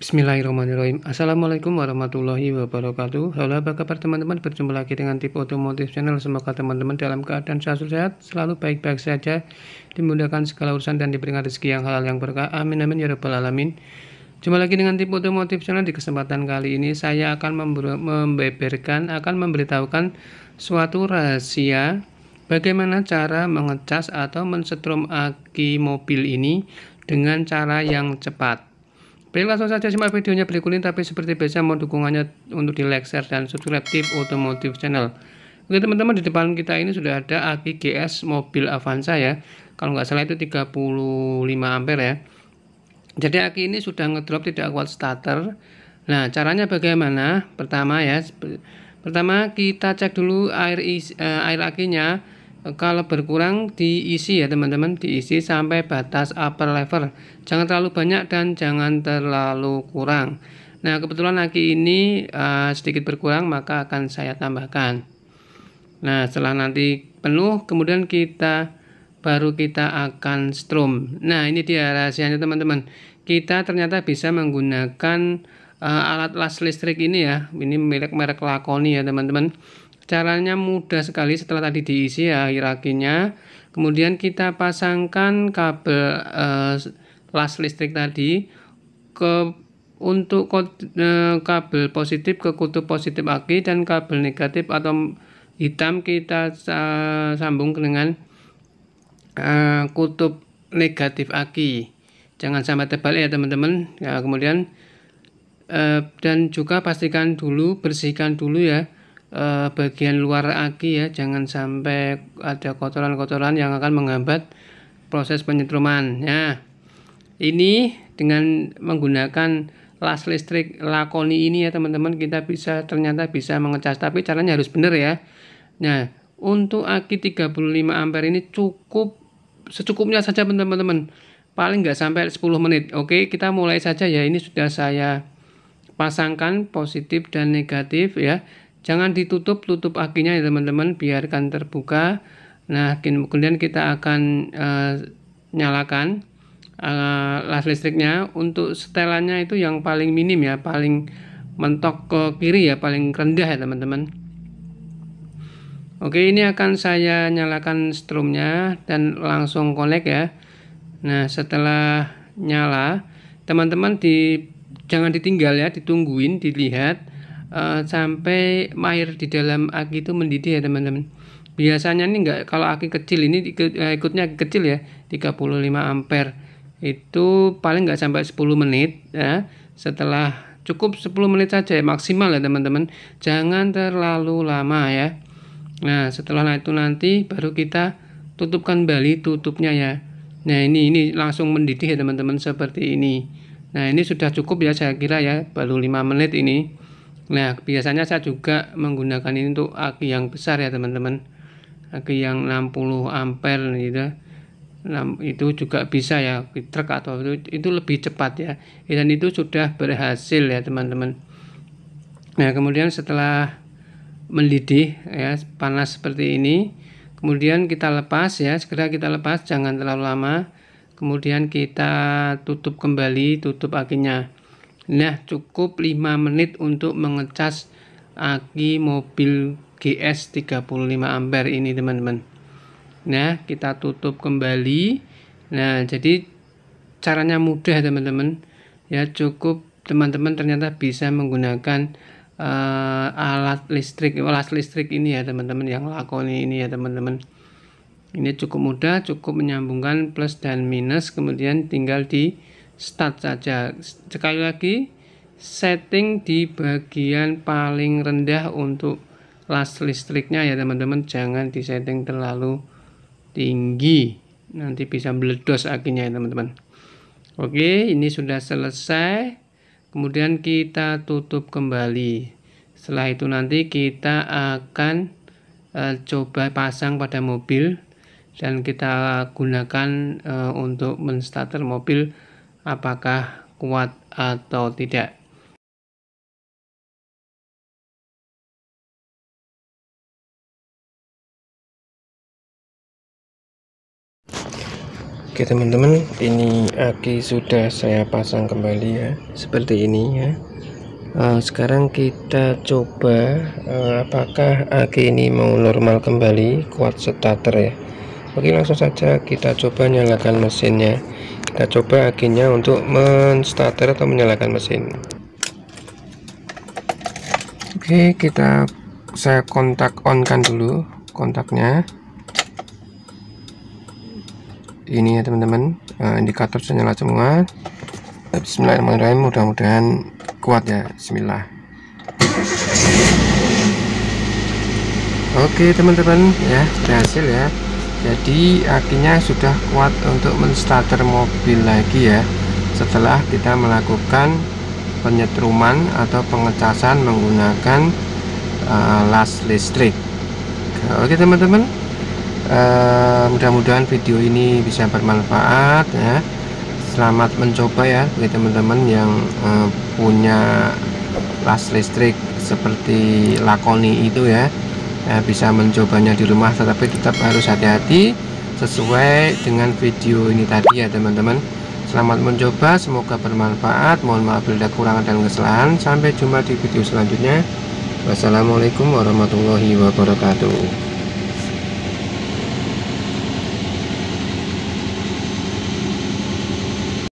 Bismillahirrahmanirrahim Assalamualaikum warahmatullahi wabarakatuh Halo apa kabar teman-teman berjumpa lagi dengan Tipe otomotif channel Semoga teman-teman dalam keadaan sehat sehat Selalu baik-baik saja Dimudahkan segala urusan dan diberikan rezeki yang halal yang berkah Amin amin ya rabbal alamin Jumpa lagi dengan Tipe otomotif channel di kesempatan kali ini Saya akan membeberkan Akan memberitahukan suatu rahasia Bagaimana cara mengecas atau mensetrum aki mobil ini dengan cara yang cepat Baik langsung saja simak videonya ini tapi seperti biasa mohon dukungannya untuk di like, share, dan subscribe tip otomotif channel. Oke teman-teman di depan kita ini sudah ada aki GS mobil Avanza ya. Kalau nggak salah itu 35 ampere ya. Jadi aki ini sudah ngedrop tidak kuat starter. Nah caranya bagaimana? Pertama ya, pertama kita cek dulu air is, uh, air akinya kalau berkurang diisi ya teman-teman diisi sampai batas upper level jangan terlalu banyak dan jangan terlalu kurang nah kebetulan lagi ini uh, sedikit berkurang maka akan saya tambahkan nah setelah nanti penuh kemudian kita baru kita akan strum nah ini dia rahasianya teman-teman kita ternyata bisa menggunakan uh, alat las listrik ini ya ini merek merek Lakoni ya teman-teman caranya mudah sekali setelah tadi diisi ya hierarkinya kemudian kita pasangkan kabel eh, las listrik tadi ke untuk kode, eh, kabel positif ke kutub positif aki dan kabel negatif atau hitam kita eh, sambung dengan eh, kutub negatif aki jangan sampai tebal ya teman-teman ya, kemudian eh, dan juga pastikan dulu bersihkan dulu ya Eh, bagian luar aki ya jangan sampai ada kotoran-kotoran yang akan menghambat proses penyetruman ya ini dengan menggunakan las listrik lakoni ini ya teman-teman kita bisa ternyata bisa mengecas tapi caranya harus benar ya nah untuk aki 35 ampere ini cukup secukupnya saja teman-teman paling nggak sampai 10 menit oke kita mulai saja ya ini sudah saya pasangkan positif dan negatif ya jangan ditutup tutup akinya ya teman-teman biarkan terbuka nah kemudian kita akan uh, nyalakan uh, las listriknya untuk setelannya itu yang paling minim ya paling mentok ke kiri ya paling rendah ya teman-teman oke ini akan saya nyalakan strumnya dan langsung connect ya nah setelah nyala teman-teman di jangan ditinggal ya ditungguin dilihat uh, sampai air di dalam aki itu mendidih ya teman-teman biasanya ini enggak kalau aki kecil ini ikut, eh, ikutnya aki kecil ya 35 ampere itu paling enggak sampai 10 menit ya setelah cukup 10 menit saja ya, maksimal ya teman-teman jangan terlalu lama ya nah setelah itu nanti baru kita tutupkan kembali tutupnya ya nah ini ini langsung mendidih ya teman-teman seperti ini nah ini sudah cukup ya saya kira ya baru 5 menit ini Nah, biasanya saya juga menggunakan ini untuk aki yang besar ya, teman-teman. Aki yang 60 ampere gitu. itu juga bisa ya, truk atau itu, itu lebih cepat ya. Dan itu sudah berhasil ya, teman-teman. Nah, kemudian setelah mendidih ya, panas seperti ini, kemudian kita lepas ya, segera kita lepas, jangan terlalu lama. Kemudian kita tutup kembali, tutup akinya Nah, cukup 5 menit untuk mengecas aki mobil GS 35 ampere ini, teman-teman. Nah, kita tutup kembali. Nah, jadi caranya mudah, teman-teman. Ya, cukup teman-teman ternyata bisa menggunakan uh, alat listrik, alat listrik ini ya, teman-teman yang lakoni ini ya, teman-teman. Ini cukup mudah, cukup menyambungkan plus dan minus kemudian tinggal di start saja sekali lagi setting di bagian paling rendah untuk las listriknya ya teman-teman jangan di setting terlalu tinggi nanti bisa meledos akinya ya teman-teman oke ini sudah selesai kemudian kita tutup kembali setelah itu nanti kita akan e, coba pasang pada mobil dan kita gunakan e, untuk menstarter mobil apakah kuat atau tidak. Oke teman-teman, ini aki sudah saya pasang kembali ya, seperti ini ya. Eh, sekarang kita coba eh, apakah aki ini mau normal kembali, kuat starter ya. Oke langsung saja kita coba nyalakan mesinnya kita coba akhirnya untuk menstarter atau menyalakan mesin Oke kita saya kontak on kan dulu kontaknya ini ya teman-teman eh, indikator sudah nyala semua Bismillahirrahmanirrahim mudah-mudahan kuat ya Bismillah Oke teman-teman ya berhasil ya jadi akhirnya sudah kuat untuk menstarter mobil lagi ya setelah kita melakukan penyetruman atau pengecasan menggunakan uh, las listrik oke teman-teman uh, mudah-mudahan video ini bisa bermanfaat ya selamat mencoba ya bagi teman-teman yang uh, punya las listrik seperti lakoni itu ya ya, bisa mencobanya di rumah tetapi tetap harus hati-hati sesuai dengan video ini tadi ya teman-teman selamat mencoba semoga bermanfaat mohon maaf bila kurang dan kesalahan sampai jumpa di video selanjutnya wassalamualaikum warahmatullahi wabarakatuh